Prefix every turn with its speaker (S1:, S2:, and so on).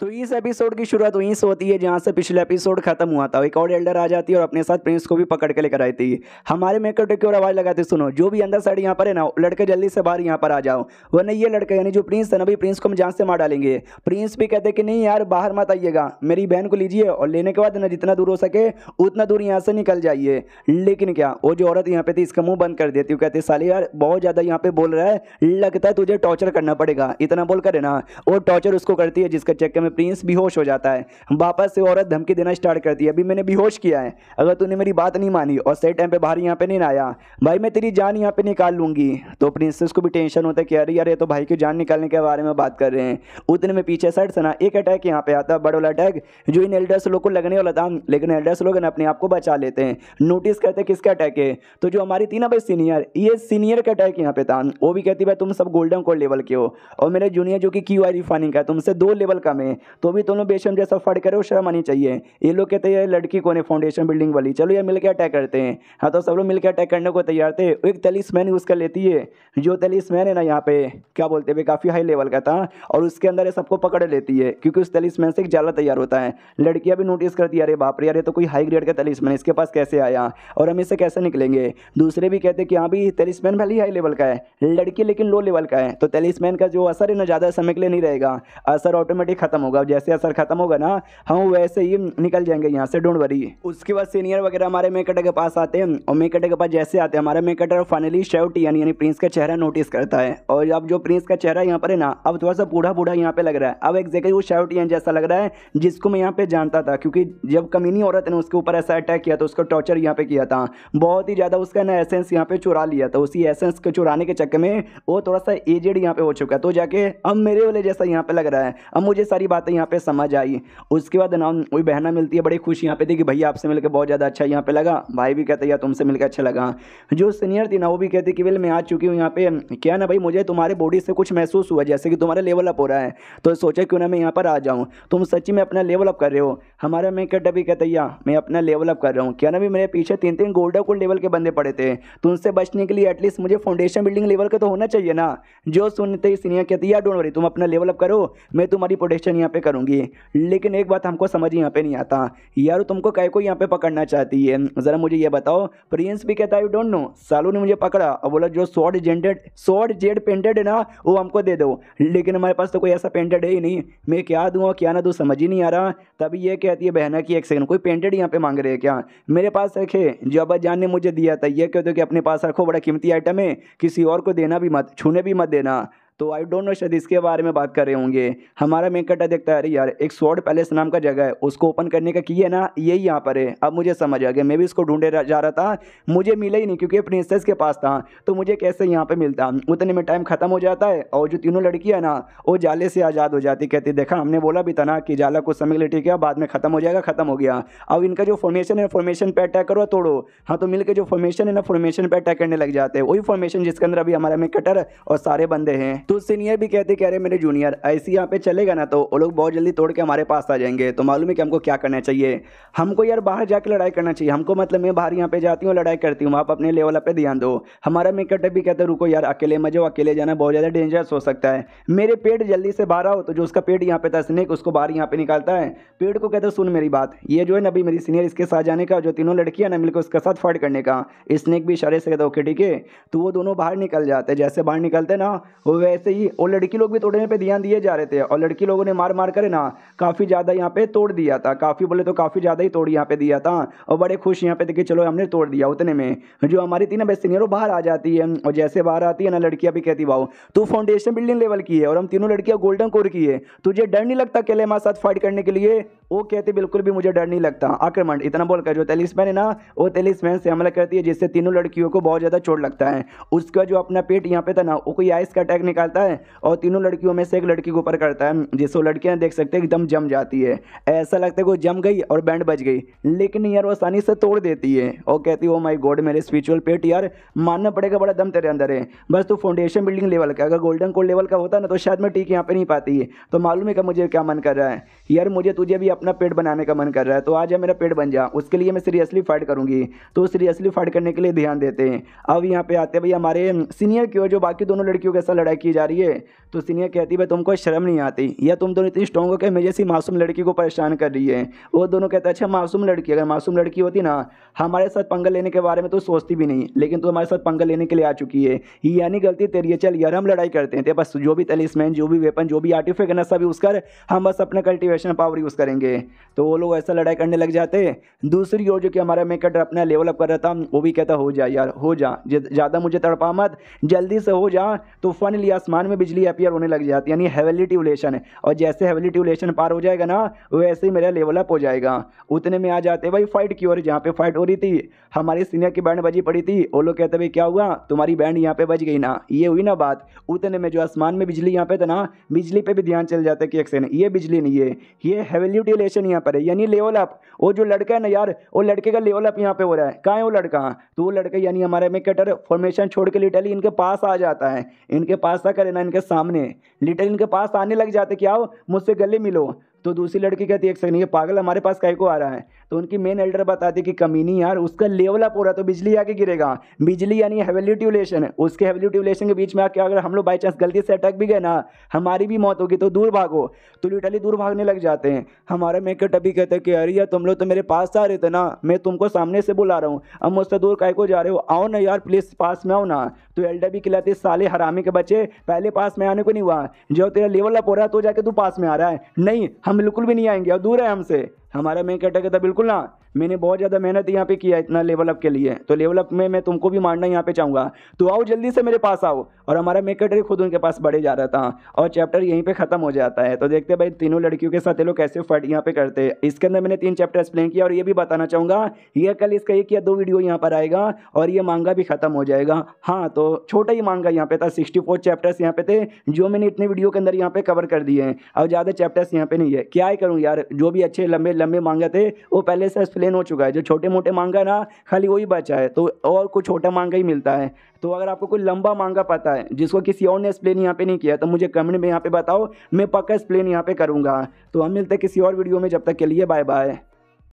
S1: तो इस एपिसोड की शुरुआत वहीं से होती है जहाँ से पिछले एपिसोड खत्म हुआ था एक और एल्डर आ जाती है और अपने साथ प्रिंस को भी पकड़ के लेकर आती है हमारे मेकअप की और आवाज़ लगाती सुनो जो भी अंदर साइड यहाँ पर है ना लड़के जल्दी से बाहर यहाँ पर आ जाओ वरना ये लड़का यानी जो प्रिंस है ना भी प्रिंस को हम जहाँ से मार डालेंगे प्रिंस भी कहते कि नहीं यार बाहर मत आइएगा मेरी बहन को लीजिए और लेने के बाद ना जितना दूर हो सके उतना दूर यहाँ से निकल जाइए लेकिन क्या वो जो औरत यहाँ पे थी इसका मुँह बंद कर देती है कहते साली यार बहुत ज़्यादा यहाँ पे बोल रहा है लगता है तुझे टॉर्चर करना पड़ेगा इतना बोल कर ना वो टॉर्चर उसको करती है जिसका चेक में प्रिंस बेहोश हो जाता है वापस से औरत धमकी देना स्टार्ट करती है अभी मैंने बेहोश किया है अगर तूने मेरी बात नहीं मानी और सही टाइम पर बाहर यहाँ पे नहीं आया भाई मैं तेरी जान यहाँ पे निकाल लूँगी तो प्रिंसेस को भी टेंशन होता है कि अरे यार ये तो भाई की जान निकालने के बारे में बात कर रहे हैं उतने में पीछे साइड सना एक अटैक यहाँ पे आता है बड़ा वाला अटैक जो इन एल्डर्स लोग को लगने वाला था लेकिन एल्डर्स लोग अपने आप को बचा लेते हैं नोटिस करते हैं किसका अटैक है तो जो हमारी थी ना भाई सीनियर ये सीनियर का अटैक यहाँ पे था वो भी कहती भाई तुम सब गोल्डन कोल्ड लेवल के हो और मेरे जूनियर जो कि क्यू आई रिफाइनिंग का तुमसे दो लेवल कम है तो भी दोनों बेशम जैसा फट करो शर्म आनी चाहिए ये लोग कहते हैं लड़की कौन है फाउंडेशन बिल्डिंग वाली चलो यार मिलकर अटैक करते हैं हाँ तो सब लोग मिलकर अटैक करने को तैयार थे एक तलिस मैन यूज़ कर लेती है जो तलिस है ना यहाँ पे क्या बोलते हैं काफ़ी हाई लेवल का था और उसके अंदर सबको पकड़ लेती है क्योंकि उस तलिस से एक जाला तैयार होता है लड़कियाँ भी नोटिस करती है अरे बाप रे तो कोई हाई ग्रेड का तलिस इसके पास कैसे आया और हम इसे कैसे निकलेंगे दूसरे भी कहते कि हाँ भी तलिसमैन मैन ही हाई लेवल का है लड़की लेकिन लो लेवल का है तो तेलिस का जो असर है ना ज़्यादा समय के लिए नहीं रहेगा असर ऑटोमेटिक खत्म होगा जैसे असर खत्म होगा ना हम वैसे ही निकल जाएंगे यहाँ से डोंट वरी उसके बाद सीनियर वगैरह हमारे मेकटर के पास आते हैं और मेकटर के पास जैसे आते हैं हमारे मेकटर फाइनली शेवटी यानी यानी प्रिंस का चेहरा नोटिस करता है और अब जो प्रिंस का चेहरा यहाँ पर है ना अब थोड़ा सा बूढ़ा बूढ़ा यहाँ पे लग रहा है अब एग्जैक्टली वो शेवटी जैसा लग रहा है जिसको मैं यहाँ पे जानता था क्योंकि जब कमीनी औरत ने उसके ऊपर ऐसा अटैक किया तो उसको टॉर्चर यहाँ पे किया था बहुत ही ज़्यादा उसका ना एसेंस यहाँ पे चुरा लिया था तो उसी एसेंस को चुराने के चक्कर में वो थोड़ा सा एजेड यहाँ पे हो चुका है तो जाके अब मेरे वाले जैसा यहाँ पे लग रहा है अब मुझे सारी बात बातें तो यहाँ पे समझ आई उसके बाद ना वही बहना मिलती है बड़ी खुशी यहाँ पे थी कि भैया आपसे मिलकर बहुत ज़्यादा अच्छा यहाँ पे लगा भाई भी कहते यार तुमसे मिलकर अच्छा लगा जो सीनियर थी ना वो भी कहती कि भाई मैं आ चुकी हूँ यहाँ पे क्या ना भाई मुझे तुम्हारे बॉडी से कुछ महसूस हुआ जैसे कि तुम्हारा लेवल अप हो रहा है तो सोचा क्यों ना मैं यहाँ पर आ जाऊँ तुम सच्ची में अपना लेवल अप कर रहे हो हमारा मैं कहता भी कहते यार मैं अपना लेवल अप कर रहा हूँ क्या ना भी मेरे पीछे तीन तीन गोल्डा गोल्ड लेवल के बंदे पड़े थे तो उनसे बचने के लिए एटलीस्ट मुझे फाउंडेशन बिल्डिंग लेवल का तो होना चाहिए ना जो सुनते ही सीनियर कहते यार डोंट वरी तुम अपना लेवल अप करो मैं तुम्हारी प्रोडेशन यहाँ यहाँ पे करूँगी लेकिन एक बात हमको समझ यहाँ पे नहीं आता यार तुमको कह को यहाँ पे पकड़ना चाहती है ज़रा मुझे ये बताओ प्रियंस भी कहता है यू डोंट नो सालू ने मुझे पकड़ा और बोला जो सॉर्ड जेंडेड सॉर्ड जेड पेंटेड है ना वो हमको दे दो लेकिन हमारे पास तो कोई ऐसा पेंटेड है ही नहीं मैं क्या दूँ और क्या ना दूँ समझ ही नहीं आ रहा तभी ये कहती है बहना की एक सेकंड कोई पेंटेड यहाँ पे मांग रहे हैं क्या मेरे पास रखे जो अब जान ने मुझे दिया था ये कहते हो कि अपने पास रखो बड़ा कीमती आइटम है किसी और को देना भी मत छूने भी मत देना तो आई डोंट नो शायद इसके बारे में बात कर रहे होंगे हमारा मेन कटा देखता है अरे यार एक स्वॉर्ड पैलेस नाम का जगह है उसको ओपन करने का की है ना यही यहाँ पर है अब मुझे समझ आ गया मैं भी इसको ढूंढे जा रहा था मुझे मिला ही नहीं क्योंकि प्रिंसेस के पास था तो मुझे कैसे यहाँ पर मिलता उतने में टाइम ख़त्म हो जाता है और जो तीनों है ना वो जाले से आज़ाद हो जाती कहती देखा हमने बोला भी था ना कि जाला कुछ समय के लिए ठीक है बाद में ख़त्म हो जाएगा ख़त्म हो गया अब इनका जो फॉर्मेशन है फॉर्मेशन पर अटैक करो तोड़ो हाँ तो मिलकर जो फॉर्मेशन है ना फॉर्मेशन पर अटैक करने लग जाते हैं वही फॉर्मेशन जिसके अंदर अभी हमारा में कटर और सारे बंदे हैं तो सीनियर भी कहते कह रहे मेरे जूनियर ऐसे यहाँ पे चलेगा ना तो वो लोग बहुत जल्दी तोड़ के हमारे पास आ जाएंगे तो मालूम है कि हमको क्या करना चाहिए हमको यार बाहर जाकर लड़ाई करना चाहिए हमको मतलब मैं बाहर यहाँ पे जाती हूँ लड़ाई करती हूँ आप अपने लेवल पर ध्यान दो हमारा मेकअटर भी कहते रुको यार अकेले मजो अकेले जाना बहुत ज़्यादा डेंजरस हो सकता है मेरे पेट जल्दी से बाहर आओ तो जो उसका पेट यहाँ पे था स्नेक उसको बाहर यहाँ पे निकालता है पेड़ को कहते सुन मेरी बात ये जो है ना अभी मेरी सीनियर इसके साथ जाने का जो तीनों लड़कियाँ ना मिलकर उसके साथ फाइट करने का स्नेक भी इशारे से कहते ओके ठीक है तो वो दोनों बाहर निकल जाते हैं जैसे बाहर निकलते ना वैसे ऐसे ही और लड़की लोग भी तोड़ने पे ध्यान दिए जा रहे थे और लड़की लोगों ने मार मार कर ना काफ़ी ज़्यादा यहाँ पे तोड़ दिया था काफ़ी बोले तो काफ़ी ज़्यादा ही तोड़ यहाँ पे दिया था और बड़े खुश यहाँ पे देखिए चलो हमने तोड़ दिया उतने में जो हमारी तीन ना बेस्ट सीनियर बाहर आ जाती है और जैसे बाहर आती है ना लड़कियाँ भी कहती भाव तू फाउंडेशन बिल्डिंग लेवल की है और हम तीनों लड़कियाँ गोल्डन कोर की है तुझे डर नहीं लगता अकेले हमारे साथ फाइट करने के लिए वो कहते बिल्कुल भी मुझे डर नहीं लगता आक्रमण इतना बोलकर जो तेलिसमैन है ना वो तेलिसमैन से हमला करती है जिससे तीनों लड़कियों को बहुत ज़्यादा चोट लगता है उसका जो अपना पेट यहाँ पे था ना वो कोई आइस का अटैक निकाल करता है और तीनों लड़कियों में से एक लड़की को ऊपर करता है वो लड़कियाँ देख सकते हैं एकदम जम जाती है ऐसा लगता है वो जम गई और बैंड बज गई लेकिन यार वो आसानी से तोड़ देती है और कहती है ओ माई गॉड मेरे स्पिरिचुअल पेट यार मानना पड़ेगा बड़ा दम तेरे अंदर है बस तो फाउंडेशन बिल्डिंग लेवल का अगर गोल्डन कोल्ड लेवल का होता ना तो शायद मैं टीक यहाँ पर नहीं पाती तो मालूम है कि मुझे क्या मन कर रहा है यार मुझे तुझे भी अपना पेट बनाने का मन कर रहा है तो आज मेरा पेट बन जा उसके लिए मैं सीरियसली फाइट करूँगी तो सीरियसली फाइट करने के लिए ध्यान देते हैं अब यहाँ पे आते हैं भाई हमारे सीनियर की जो बाकी दोनों लड़कियों के साथ लड़ाई की जा रही है तो सीनियर कहती है भाई तुमको शर्म नहीं आती या तुम दोनों इतनी स्ट्रॉन्ग हो कि मेरे जैसी मासूम लड़की को परेशान कर रही है वो दोनों कहते हैं अच्छा मासूम लड़की अगर मासूम लड़की होती ना हमारे साथ पंगा लेने के बारे में तो सोचती भी नहीं लेकिन तू हमारे साथ पंगा लेने के लिए आ चुकी है यानी गलती तेरी है चल यार हम लड़ाई करते हैं बस जो भी तलिसमैन जो भी वेपन जो भी आर्टिफिक है ना सब यूज़ कर हम बस अपना कल्टिवेशन पावर यूज़ करेंगे तो वो लोग ऐसा लड़ाई करने लग जाते दूसरी ओर जो कि हमारा मेकअप अपना लेवल अप कर रहा था वो भी कहता हो जा यार हो जा ज़्यादा मुझे तड़पा मत जल्दी से हो जा तो फन लियास आसमान में बिजली अपियर होने लग जाती है यानी हेवली ट्यूलेशन है और जैसे हेवली ट्यूलेशन पार हो जाएगा ना वैसे ही मेरा लेवल अप हो जाएगा उतने में आ जाते भाई फाइट की ओर जहाँ पे फाइट हो रही थी हमारे सीनियर की बैंड बजी पड़ी थी वो लोग कहते भाई क्या हुआ तुम्हारी बैंड यहाँ पे बज गई ना ये हुई ना बात उतने में जो आसमान में बिजली यहाँ पे था ना बिजली पर भी ध्यान चल जाता है कि एक ये बिजली नहीं है ये हेवली ट्यूलेशन यहाँ पर है यानी लेवल अप वो जो लड़का है ना यार वो लड़के का लेवल अप यहाँ पे हो रहा है कहाँ है वो लड़का तो वो लड़का यानी हमारे में कटर फॉर्मेशन छोड़ के लिटरली इनके पास आ जाता है इनके पास करे ना इनके सामने लिटिल इनके पास आने लग जाते कि आओ मुझसे गले मिलो तो दूसरी लड़की कहती है एक सेकंड ये पागल हमारे पास कहीं को आ रहा है तो उनकी मेन एल्डर बताती है कि कमीनी यार उसका लेवल अप हो रहा है तो बिजली आके गिरेगा बिजली यानी हेवली ट्यूलेशन है उसके हेवली ट्यूलेशन के बीच में आके अगर हम लोग बाई चांस गलती से अटक भी गए ना हमारी भी मौत होगी तो दूर भागो तो लिटरली दूर भागने लग जाते हैं हमारे मेकअप अभी कहते हैं कि अरे यार तुम लोग तो मेरे पास आ रहे थे ना मैं तुमको सामने से बुला रहा हूँ अब मुझसे दूर काय को जा रहे हो आओ ना यार प्लीज़ पास में आओ ना तो एल्डर भी खिलाते साले हरामी के बच्चे पहले पास में आने को नहीं हुआ जो तेरा लेवल अप हो रहा है तो जाके तू पास में आ रहा है नहीं हम बिल्कुल भी नहीं आएंगे और दूर है हमसे हमारा मेन कैटेगरी था बिल्कुल ना मैंने बहुत ज़्यादा मेहनत यहाँ पे किया इतना लेवल अप के लिए तो लेवल अप में मैं तुमको भी मारना यहाँ पे चाहूँगा तो आओ जल्दी से मेरे पास आओ और हमारा मेकेटरी खुद उनके पास बढ़े जा रहा था और चैप्टर यहीं पर ख़त्म हो जाता है तो देखते भाई तीनों लड़कियों के साथ ये लोग कैसे फट यहाँ पे करते इसके अंदर मैंने तीन चैप्टर एक्सप्लेन किया और ये भी बताना चाहूँगा ये कल इसका एक या दो वीडियो यहाँ पर आएगा और ये मांगा भी ख़त्म हो जाएगा हाँ तो छोटा ही मांगा यहाँ पे था सिक्सटी फोर चैप्टर्स यहाँ पे थे जो मैंने इतने वीडियो के अंदर यहाँ पे कवर कर दिए हैं और ज़्यादा चैप्टर्स यहाँ पे नहीं है क्या ही करूँ यार जो भी अच्छे लंबे लंबे मांगा थे वो पहले से एक्सप्लेन मेंटेन हो चुका है जो छोटे मोटे मांगा ना खाली वही बचा है तो और कुछ छोटा मांगा ही मिलता है तो अगर आपको कोई लंबा मांगा पता है जिसको किसी और ने एक्सप्लेन यहाँ पे नहीं किया तो मुझे कमेंट में यहाँ पे बताओ मैं पक्का एक्सप्लेन यहाँ पे करूँगा तो हम मिलते हैं किसी और वीडियो में जब तक के लिए बाय बाय